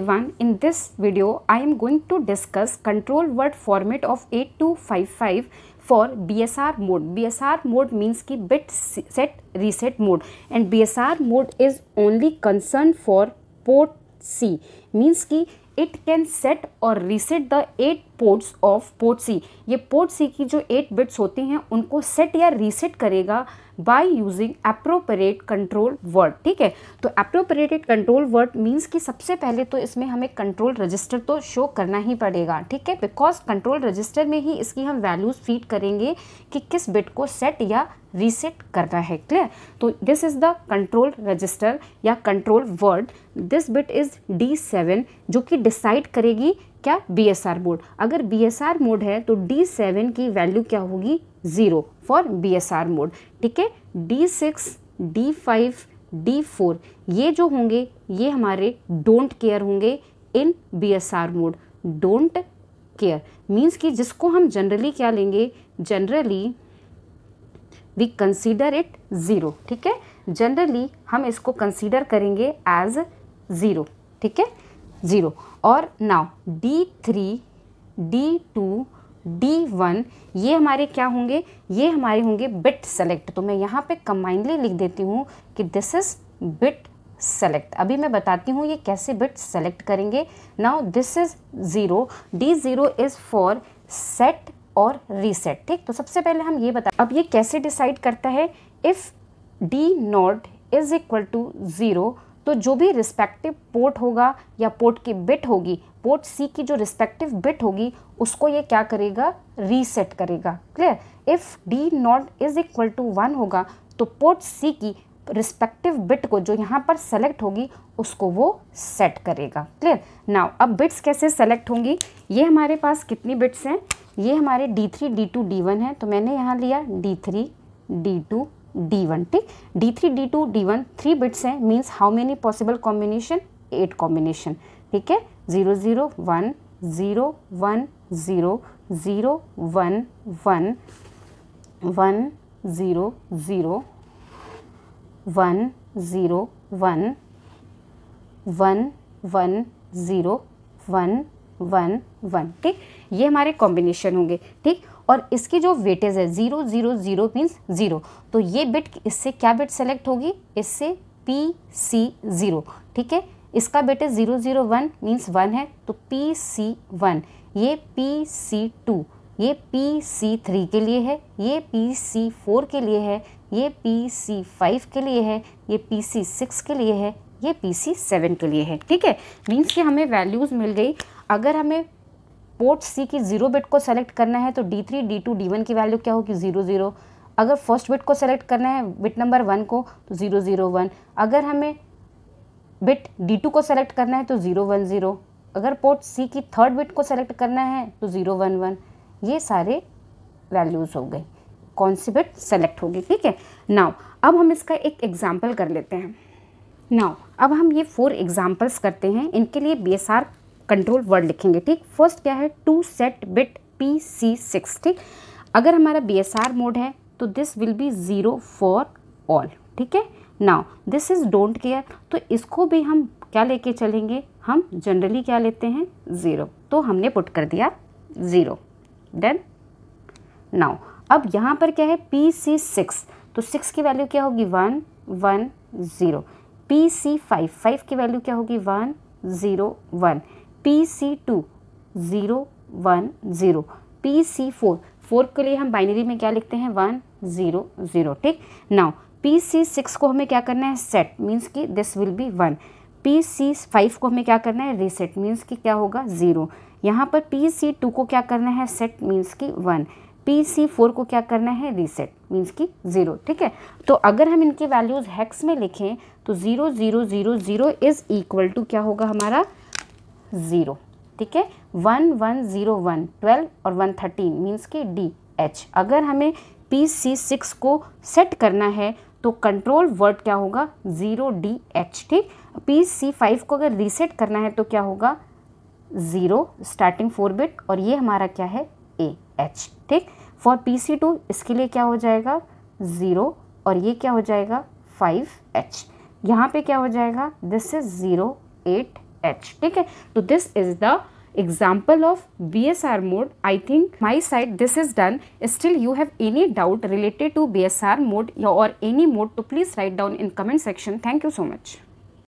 everyone, in this video I am going to discuss control word format of 8255 for BSR mode. BSR mode means ki bit set reset mode and BSR mode is only concerned for port C means ki it can set और reset the eight ports of port C ये port C की जो eight bits होती हैं उनको set या reset करेगा by using appropriate control word ठीक है तो अप्रोपरेटेड कंट्रोल वर्ड मीन्स कि सबसे पहले तो इसमें हमें कंट्रोल रजिस्टर तो शो करना ही पड़ेगा ठीक है बिकॉज कंट्रोल रजिस्टर में ही इसकी हम वैल्यूज़ फीड करेंगे कि किस बिट को सेट या रीसेट करना है क्लियर तो this is the control register या control word this bit is D seven जो कि डिसाइड करेगी क्या बी एस आर मोड अगर बी एस आर मोड है तो डी सेवन की वैल्यू क्या होगी zero for B S R mode ठीक है D six D five D four ये जो होंगे ये हमारे डोंट केयर होंगे in B S R mode don't care means कि जिसको हम जनरली क्या लेंगे generally we consider it zero ठीक है जनरली हम इसको कंसीडर करेंगे एज ज़ीरो ठीक है ज़ीरो और now D three D two D one ये हमारे क्या होंगे ये हमारे होंगे बिट सेलेक्ट तो मैं यहाँ पे कंबाइनली लिख देती हूँ कि दिस इज़ बिट सेलेक्ट अभी मैं बताती हूँ ये कैसे बिट सेलेक्ट करेंगे now this is zero D zero is for set और रीसेट ठीक तो सबसे पहले हम ये बता अब ये कैसे डिसाइड करता है if D not is equal to zero तो जो भी रिस्पेक्टिव पोर्ट होगा या पोर्ट की बिट होगी पोर्ट सी की जो रिस्पेक्टिव बिट होगी उसको ये क्या करेगा रीसेट करेगा clear if D not is equal to one होगा तो पोर्ट सी की रिस्पेक्टिव बिट को जो यहाँ पर सेलेक्ट होगी उसको वो सेट करेगा क्लियर नाउ अब बिट्स कैसे सेलेक्ट होंगी ये हमारे पास कितनी बिट्स हैं ये हमारे D D three two D one है तो मैंने यहाँ लिया D three D two D one ठीक D three D two D one three bits हैं means how many possible combination eight combination ठीक है zero zero one zero one zero zero one one one zero zero one zero one one one zero one one one ठीक ये हमारे combination होंगे ठीक और इसकी जो वेटेज है zero zero zero means zero तो ये बिट इससे क्या बिट सेलेक्ट होगी इससे पी सी ज़ीरो ठीक है इसका बेटे zero zero one means one है तो पी सी वन ये पी सी टू ये पी सी थ्री के लिए है ये पी सी फोर के लिए है ये पी सी फाइव के लिए है ये पी सी सिक्स के लिए है ये पी सी सेवन के लिए है ठीक है मीन्स कि हमें वैल्यूज़ मिल गई अगर हमें पोर्ट सी की जीरो बिट को सेलेक्ट करना है तो D three D two D one की वैल्यू क्या होगी जीरो जीरो अगर फर्स्ट बिट को सेलेक्ट करना है बिट नंबर वन को तो ज़ीरो ज़ीरो वन अगर हमें बिट डी टू को सेलेक्ट करना है तो ज़ीरो वन ज़ीरो अगर पोर्ट सी की थर्ड बिट को सेलेक्ट करना है तो ज़ीरो वन वन ये सारे वैल्यूज़ हो गई कौन सी बिट सेलेक्ट होगी ठीक है नाव अब हम इसका एक एग्ज़ाम्पल कर लेते हैं नाव अब हम ये फोर एग्ज़ाम्पल्स करते हैं इनके लिए B S R control word लिखेंगे ठीक फर्स्ट क्या है to set bit P C six ठीक अगर हमारा बी एस आर मोड है तो this will be zero for all ठीक है now this is don't care तो इसको भी हम क्या लेके चलेंगे हम जनरली क्या लेते हैं ज़ीरो तो हमने पुट कर दिया ज़ीरो डन नाउ अब यहाँ पर क्या है पी सी सिक्स तो सिक्स की वैल्यू क्या होगी one one zero P C five five की वैल्यू क्या होगी one zero one P C two zero one zero P C four four के लिए हम बाइनरी में क्या लिखते हैं वन ज़ीरो ज़ीरो ठीक नाउ पी सी सिक्स को हमें क्या करना है सेट मीन्स कि this will be one P C five को हमें क्या करना है रीसेट मीन्स कि क्या होगा ज़ीरो यहाँ पर पी सी टू को क्या करना है सेट मीन्स कि वन पी सी फोर को क्या करना है रीसेट मीन्स कि ज़ीरो ठीक है तो अगर हम इनके वैल्यूज़ हैक्स में लिखें तो zero zero zero zero is equal to क्या होगा हमारा ज़ीरो ठीक है one one zero one twelve और वन थर्टीन मीन्स कि डी एच अगर हमें पी सी सिक्स को सेट करना है तो कंट्रोल वर्ड क्या होगा ज़ीरो डी एच ठीक पी सी फाइव को अगर रीसेट करना है तो क्या होगा ज़ीरो स्टार्टिंग फोर बिट और ये हमारा क्या है ए एच ठीक फॉर पी सी टू इसके लिए क्या हो जाएगा ज़ीरो और ये क्या हो जाएगा फाइव एच यहाँ पे क्या हो जाएगा this is zero eight H ठीक है तो this example of BSR mode I think my side this is done still you have any doubt related to BSR mode or any mode to please write down in comment section thank you so much